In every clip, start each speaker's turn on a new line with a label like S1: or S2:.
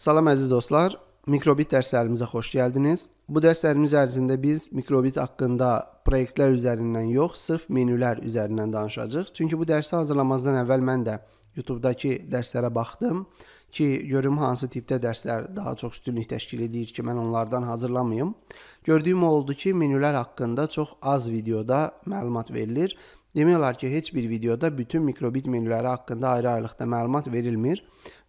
S1: Salam əziz dostlar, Mikrobit dərslərimizə xoş gəldiniz. Bu dərslərimiz ərzində biz Mikrobit haqqında layihələr üzərindən yox, sırf menülər üzərindən danışacağıq. Çünki bu dərsi hazırlamazdan əvvəl mən də YouTube-dakı dərslərə baxdım ki, görüm hansı tipdə dərslər daha çox üstünlük təşkil edir ki, mən onlardan hazırlamayım. Gördüyüm oldu ki, menülər haqqında çox az videoda məlumat verilir Demək olar ki, heç bir videoda bütün mikrobit menüləri haqqında ayrı-ayrılıqda məlumat verilmir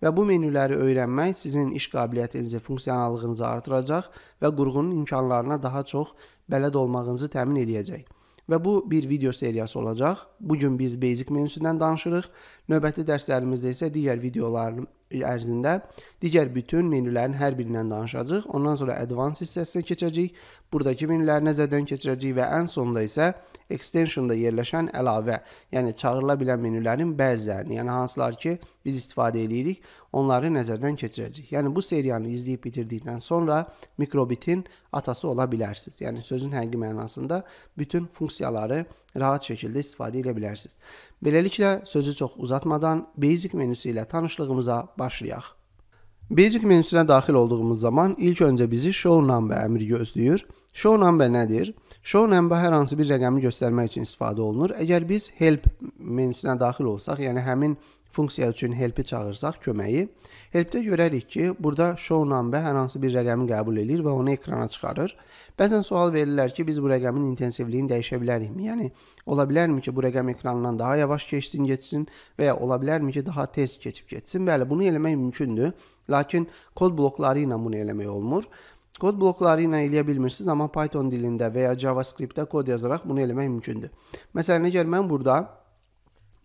S1: və bu menüləri öyrənmək sizin iş qabiliyyətinizi, funksionallığınızı artıracaq və qurğunun imkanlarına daha çox bələd olmağınızı təmin edəcək. Və bu bir video seriyası olacaq. Bu gün biz basic menüsündən danışırıq. Növbəti dərslərimizdə isə digər videoların ərzində digər bütün menülərin hər birindən danışacağıq. Ondan sonra advanced hissəsinə keçəcəyik. Buradakı menüləri nəzərdən keçirəcəyik və ən sonda isə extensionda yerləşən əlavə, yəni çağırıla bilən menülərin bəzilərini, yəni hansılar ki, biz istifadə edirik, onları nəzərdən keçirəcəyik. Yəni bu seriyanı izləyib bitirdikdən sonra mikrobitin atası ola bilərsiniz. Yəni sözün həqiqi mənasında bütün funksiyaları rahat şəkildə istifadə edə bilərsiniz. Beləliklə sözü çox uzatmadan basic menüsü ilə tanışlığımıza başlayaq. Basic menüsünə daxil olduğumuz zaman ilk öncə bizi show number əmri gözləyir. Show number nədir? Show number hər hansı bir rəqəmi göstərmək üçün istifadə olunur. Əgər biz help menüsünə daxil olsaq, yəni həmin funksiya üçün help-i çağırsaq, köməyi, help-də görərik ki, burada show number hər hansı bir rəqəmi qəbul edir və onu ekrana çıxarır. Bəzən sual verirlər ki, biz bu rəqəmin intensivliyini dəyişə bilərikmi? Yəni ola bilərmi ki, bu rəqəm ekrandan daha yavaş keçsin, getsin və ya ola bilərmi ki, daha tez keçib getsin? Bəli, bunu eləmək mümkündür, lakin kod blokları ilə bunu eləmək olmur. Kod blokları ilə eləyə bilmirsiniz, amma Python dilində və ya JavaScript-də kod yazaraq bunu eləmək mümkündür. Məsələn, əgər mən burada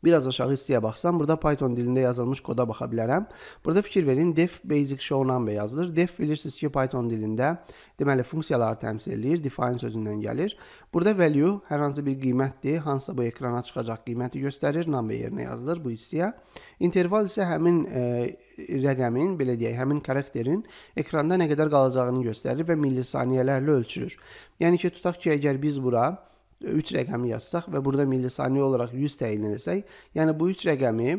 S1: Biraz aşağı hissəyə baxsam, burada Python dilində yazılmış koda baxa bilərəm. Burada fikir verin, def basic shownan yazılır. Def bilirsiniz ki, Python dilində deməli funksiyaları təmsil edir, define sözündən gəlir. Burada value hər hansı bir qiymətdir, hansısa bu ekrana çıxacaq qiyməti göstərir, number yerinə yazılır bu hissəyə. İnterval isə həmin e, rəqəmin, belə deyək, həmin karakterin ekranda nə qədər qalacağını göstərir və millisaniyələrlə ölçülür. Yəni ki, tutaq ki, əgər biz bura 3 rəqəmi yazsaq və burada millisaniyə olaraq 100 təyin etsək, yəni bu 3 rəqəmi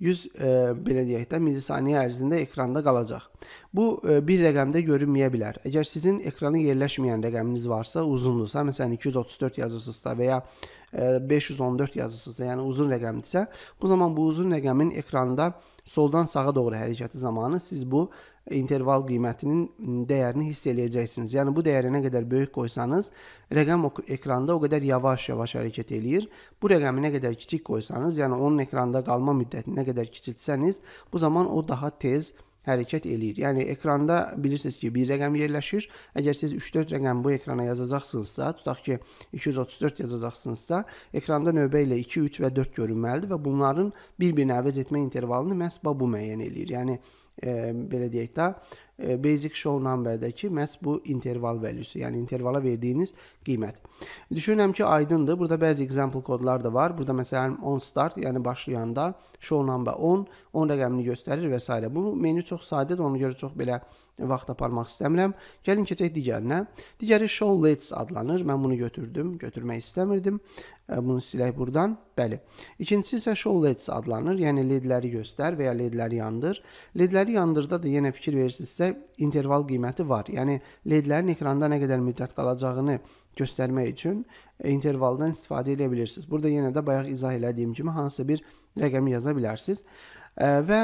S1: 100 e, belə deyək də millisaniyə ərzində ekranda qalacaq. Bu e, bir rəqəmdə görünməyə bilər. Əgər sizin ekrana yerləşməyən rəqəminiz varsa, uzundursa, məsələn 234 yazısınızsa və ya e, 514 yazısınızsa, yəni uzun rəqəmdirsə, bu zaman bu uzun rəqəmin ekranda soldan sağa doğru hərəkəti zamanı siz bu interval qiymətinin dəyərini hiss eləyəcəksiniz. Yəni bu dəyəri nə qədər böyük qoysanız, rəqəm ekranda o qədər yavaş-yavaş hərəkət eləyir. Bu rəqəmi nə qədər kiçik qoysanız, yəni onun ekranda qalma müddətini nə qədər kiçiltsəniz, bu zaman o daha tez hərəkət eləyir. Yəni ekranda bilirsiniz ki, bir rəqəm yerləşir. Əgər siz 3-4 rəqəm bu ekrana yazacaqsınızsa, tutaq ki, 234 yazacaqsınızsa, ekranda növbə ilə 2, 3 və 4 görünməlidir və bunların bir-birini əvəz etmə intervalını məhz bu müəyyən eləyir. Yəni e, belə deyək də, e, basic show number-dəki məhz bu interval value'su, yəni intervala verdiyiniz qiymət. Düşünürəm ki, aydındır. Burada bəzi example kodlar da var. Burada məsələn on start, yəni başlayanda show number 10, 10 rəqəmini göstərir və s. Bu menyu çox sadədir, ona görə çox belə vaxt aparmaq istəmirəm. Gəlin keçək digərinə. Digəri show leads adlanır. Mən bunu götürdüm, götürmək istəmirdim. Bunu silək burdan. Bəli. İkincisi isə show leads adlanır. Yəni leadləri göstər və ya leadləri yandır. Leadləri yandırda da yenə fikir verirsinizsə, interval qiyməti var. Yəni leadlərin ekranda nə qədər müddət qalacağını göstərmək üçün e, intervaldan istifadə edə bilirsiniz. Burada yenə də bayaq izah elədiyim kimi hansısa bir rəqəmi yaza bilərsiniz. Və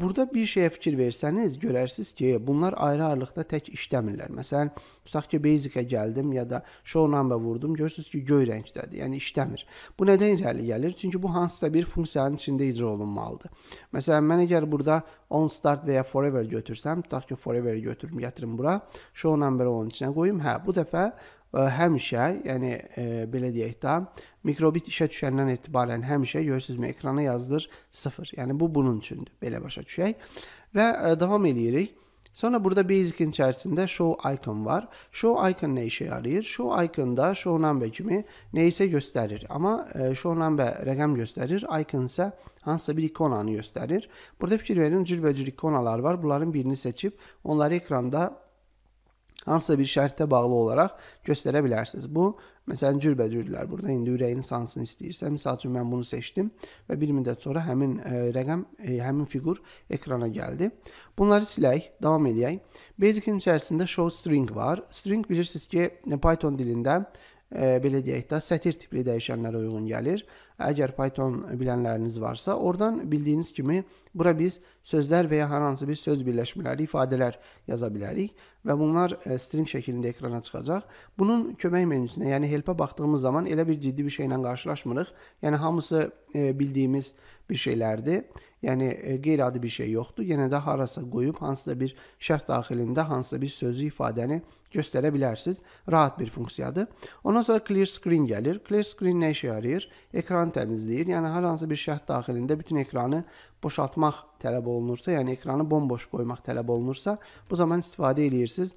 S1: burada bir şeyə fikir versəniz, görərsiniz ki, bunlar ayrı-ayrılıqda tək işləmirlər. Məsələn, tutaq ki, basic-ə gəldim ya da show number vurdum, görürsüz ki, göy rəngdədir, yəni işləmir. Bu nədən irəli gəlir? Çünki bu hansısa bir funksiyanın içində icra olunmalıdır. Məsələn, mən əgər burada on start və ya forever götürsəm, tutaq ki, forever-i götürüm, gətirim bura, show number-ı onun içinə qoyum. Hə, bu dəfə həmişə, yəni e, belə deyək də, mikrobit işə düşəndən etibarən həmişə görürsüzmü ekrana yazılır 0. Yəni bu bunun üçündür. Belə başa düşək. Və e, davam eləyirik. Sonra burada basic-in içərisində show icon var. Show icon nə işə yarayır? Show icon da show number kimi nə isə göstərir. Amma e, show number rəqəm göstərir, icon isə hansısa bir ikonanı göstərir. Burada fikir verin, cürbəcür ikonalar var. Bunların birini seçib onları ekranda hansısa bir şərtə bağlı olaraq göstərə bilərsiniz. Bu, məsələn, cürbəcürdülər. Burada indi ürəyiniz hansını istəyirsə, məsəl üçün mən bunu seçdim və bir müddət sonra həmin ə, e, rəqəm, ə, e, həmin fiqur ekrana gəldi. Bunları silək, davam eləyək. Basic-in içərisində show string var. String bilirsiniz ki, Python dilində e, belə deyək də sətir tipli dəyişənlərə uyğun gəlir. Əgər Python bilənləriniz varsa, oradan bildiyiniz kimi bura biz sözlər və ya hər hansı bir söz birləşmələri, ifadələr yaza bilərik və bunlar e, string şəklində ekrana çıxacaq. Bunun kömək menüsünə, yəni help-ə baxdığımız zaman elə bir ciddi bir şeylə qarşılaşmırıq. Yəni hamısı e, bildiyimiz bir şeylərdir. Yəni qeyri-adi bir şey yoxdur. Yenə də harasa qoyub hansısa bir şərt daxilində hansısa bir sözü, ifadəni göstərə bilərsiniz. Rahat bir funksiyadır. Ondan sonra clear screen gəlir. Clear screen nə işə yarayır? Ekranı təmizləyir. Yəni hər hansı bir şərt daxilində bütün ekranı boşaltmaq tələb olunursa, yəni ekranı bomboş qoymaq tələb olunursa, bu zaman istifadə edirsiniz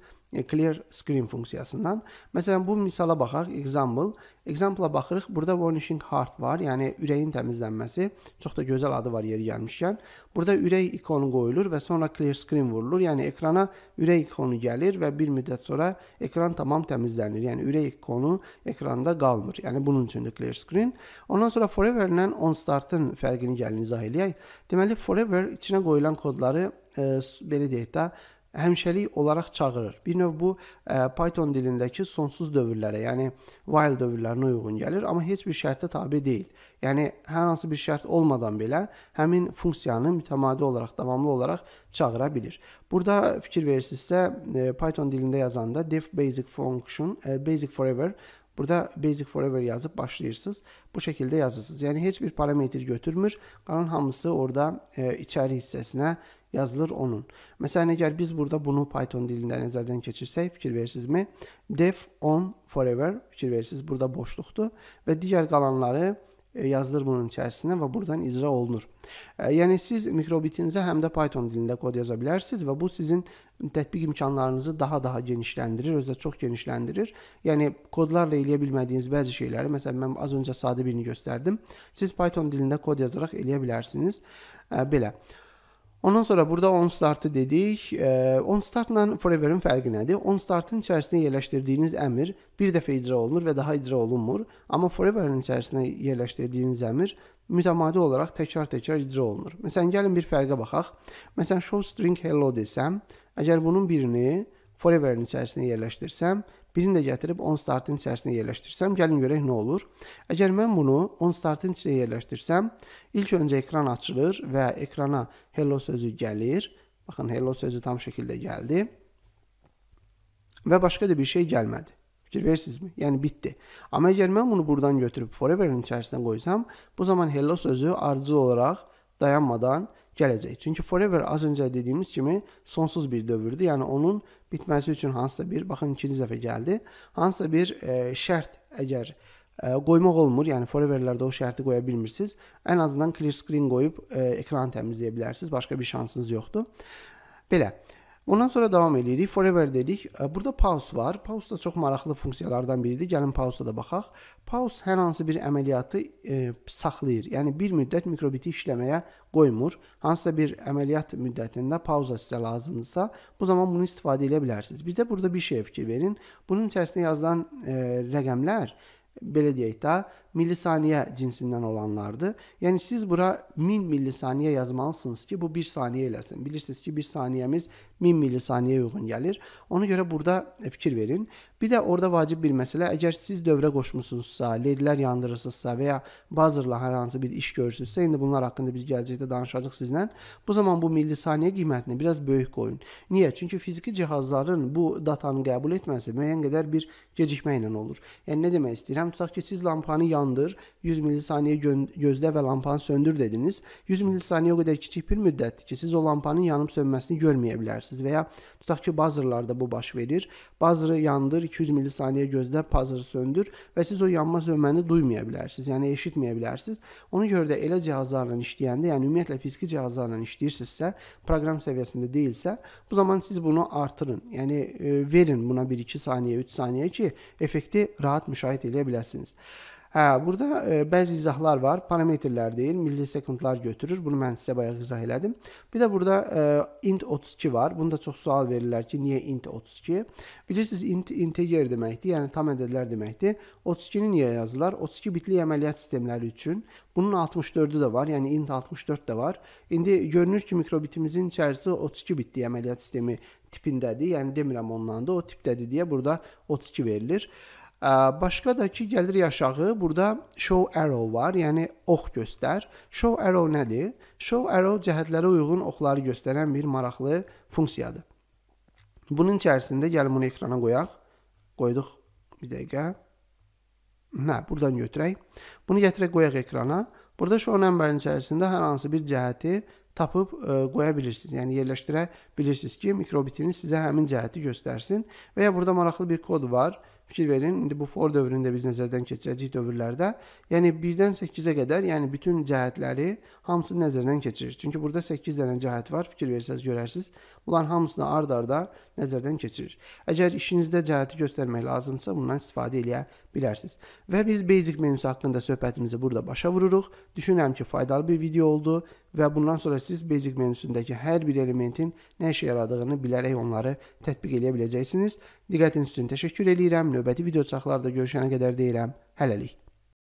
S1: clear screen funksiyasından. Məsələn, bu misala baxaq, example. Example-a baxırıq, burada vanishing heart var, yəni ürəyin təmizlənməsi. Çox da gözəl adı var yeri gəlmişkən. Burada ürək ikonu qoyulur və sonra clear screen vurulur. Yəni ekrana ürək ikonu gəlir və bir müddət sonra ekran tamam təmizlənir. Yəni ürək ikonu ekranda qalmır. Yəni bunun üçün də clear screen. Ondan sonra forever ilə on start-ın fərqini gəlin izah eləyək. Deməli forever içinə qoyulan kodları e, belə deyək də həmişəlik olaraq çağırır. Bir növ bu e, Python dilindəki sonsuz dövrlərə, yəni while dövrlərinə uyğun gəlir, amma heç bir şərtə tabe deyil. Yəni hər hansı bir şərt olmadan belə həmin funksiyanı mütəmadi olaraq davamlı olaraq çağıra bilir. Burada fikir verirsinizsə e, Python dilində yazanda def basic function, e, basic forever Burada basic forever yazıb başlayırsınız. Bu şəkildə yazırsınız. Yəni heç bir parametr götürmür. Qalan hamısı orada e, içəri hissəsinə yazılır onun. Məsələn, əgər biz burada bunu Python dilində nəzərdən keçirsək, fikir verirsinizmi? def on forever fikir verirsiniz. Burada boşluqdur və digər qalanları E, yazılır bunun içərisinə və buradan icra olunur. E, yəni siz mikrobitinizə həm də Python dilində kod yaza bilərsiniz və bu sizin tətbiq imkanlarınızı daha-daha genişləndirir, özü də çox genişləndirir. Yəni kodlarla eləyə bilmədiyiniz bəzi şeyləri, məsələn mən az öncə sadə birini göstərdim. Siz Python dilində kod yazaraq eləyə bilərsiniz. E, belə. Ondan sonra burada on startı dedik. On startla forever-in fərqi nədir? On startın içərisində yerləşdirdiyiniz əmr bir dəfə icra olunur və daha icra olunmur. Amma forever-in içərisində yerləşdirdiyiniz əmr mütəmadi olaraq təkrar-təkrar icra olunur. Məsələn, gəlin bir fərqə baxaq. Məsələn, show string hello desəm, əgər bunun birini forever-in içərisində yerləşdirsəm, Birini də gətirib 10 startın içərisinə yerləşdirsəm, gəlin görək nə olur. Əgər mən bunu 10 startın içinə yerləşdirsəm, ilk öncə ekran açılır və ekrana hello sözü gəlir. Baxın, hello sözü tam şəkildə gəldi. Və başqa da bir şey gəlmədi. Fikir verirsinizmi? Yəni bitdi. Amma əgər mən bunu buradan götürüb forever-in içərisinə qoysam, bu zaman hello sözü ardıcıl olaraq dayanmadan gələcək. Çünki forever az öncə dediyimiz kimi sonsuz bir dövrdür. Yəni onun bitməsi üçün hansısa bir, baxın ikinci dəfə gəldi, hansısa bir e, şərt əgər ə, e, qoymaq olmur. Yəni foreverlərdə o şərti qoya bilmirsiniz. Ən azından clear screen qoyub ə, e, ekran təmizləyə bilərsiniz. Başqa bir şansınız yoxdur. Belə. Ondan sonra davam edirik. Forever dedik. Burada pause var. Pause da çox maraqlı funksiyalardan biridir. Gəlin pause-a da baxaq. Pause hər hansı bir əməliyyatı e, saxlayır. Yəni bir müddət mikrobiti işləməyə qoymur. Hansısa bir əməliyyat müddətində pauza sizə lazımdırsa, bu zaman bunu istifadə edə bilərsiniz. Bir də burada bir şey fikir verin. Bunun içərisində yazılan e, rəqəmlər belə deyək də, milisaniye cinsinden olanlardı. Yani siz bura min milisaniye yazmalısınız ki bu bir saniye eləsin. Bilirsiniz ki bir saniyemiz min milisaniyeye uygun gelir. Ona göre burada e, fikir verin. Bir de orada vacib bir mesele. Eğer siz dövrə koşmuşsunuzsa, ledler yandırırsınızsa veya ya buzzerla hər hansı bir iş görürsünüzsə, şimdi bunlar hakkında biz gelecekte danışacak sizden. Bu zaman bu milisaniyə kıymetini biraz böyük koyun. Niye? Çünkü fiziki cihazların bu datanı kabul etmesi müəyyən qədər bir gecikmə ilə olur. Yani ne demek istiyorum? Tutaq ki, siz lampanı yandırırsınız yandır, 100 milisaniyə gözlə və lampanı söndür dediniz. 100 milisaniyə o qədər kiçik bir müddətdir ki, siz o lampanın yanıb sönməsini görməyə bilərsiniz və ya tutaq ki, bazırlarda bu baş verir. Bazırı yandır, 200 milisaniyə gözlə, bazırı söndür və siz o yanma sönməni duymaya bilərsiniz, yəni eşitməyə bilərsiniz. Ona görə də elə cihazlarla işləyəndə, yəni ümumiyyətlə fiziki cihazlarla işləyirsinizsə, proqram səviyyəsində deyilsə, bu zaman siz bunu artırın. Yəni e, verin buna 1-2 saniyə, 3 saniyə ki, effekti rahat müşahidə edə biləsiniz. Hə, burada e, bəzi izahlar var. Parametrlər deyil, millisekundlar götürür. Bunu mən sizə bayaq izah elədim. Bir də burada e, int 32 var. Bunda çox sual verirlər ki, niyə int 32? Bilirsiniz, int integer deməkdir, yəni tam ədədlər deməkdir. 32-ni niyə yazdılar? 32 bitli əməliyyat sistemləri üçün. Bunun 64-ü də var, yəni int 64 də var. İndi görünür ki, mikrobitimizin içərisi 32 bitli əməliyyat sistemi tipindədir. Yəni demirəm ondan da o tipdədir deyə burada 32 verilir. E, Başqa da ki, gəlirik aşağı, burada show arrow var, yəni ox göstər. Show arrow nədir? Show arrow cəhətlərə uyğun oxları göstərən bir maraqlı funksiyadır. Bunun içərisində gəlin bunu ekrana qoyaq. Qoyduq bir dəqiqə. Hə, buradan götürək. Bunu gətirək qoyaq ekrana. Burada show nəmbərin içərisində hər hansı bir cəhəti tapıb ə, qoya bilirsiniz. Yəni yerləşdirə bilirsiniz ki, mikrobitini sizə həmin cəhəti göstərsin. Və ya burada maraqlı bir kod var. Fikir verin, indi bu for dövrünü də biz nəzərdən keçirəcəyik dövrlərdə. Yəni 1-dən 8-ə qədər, yəni bütün cəhətləri hamısını nəzərdən keçirir. Çünki burada 8 dənə cəhət var. Fikir versəz görərsiniz. Bunların hamısını ard-arda nəzərdən keçirir. Əgər işinizdə cəhəti göstərmək lazımsa, bundan istifadə edə bilərsiniz. Və biz basic menüsü haqqında söhbətimizi burada başa vururuq. Düşünürəm ki, faydalı bir video oldu və bundan sonra siz basic menüsündəki hər bir elementin nə işə yaradığını bilərək onları tətbiq edə biləcəksiniz. Diqqətiniz üçün təşəkkür edirəm. Növbəti video çaxlarda görüşənə qədər deyirəm. Hələlik.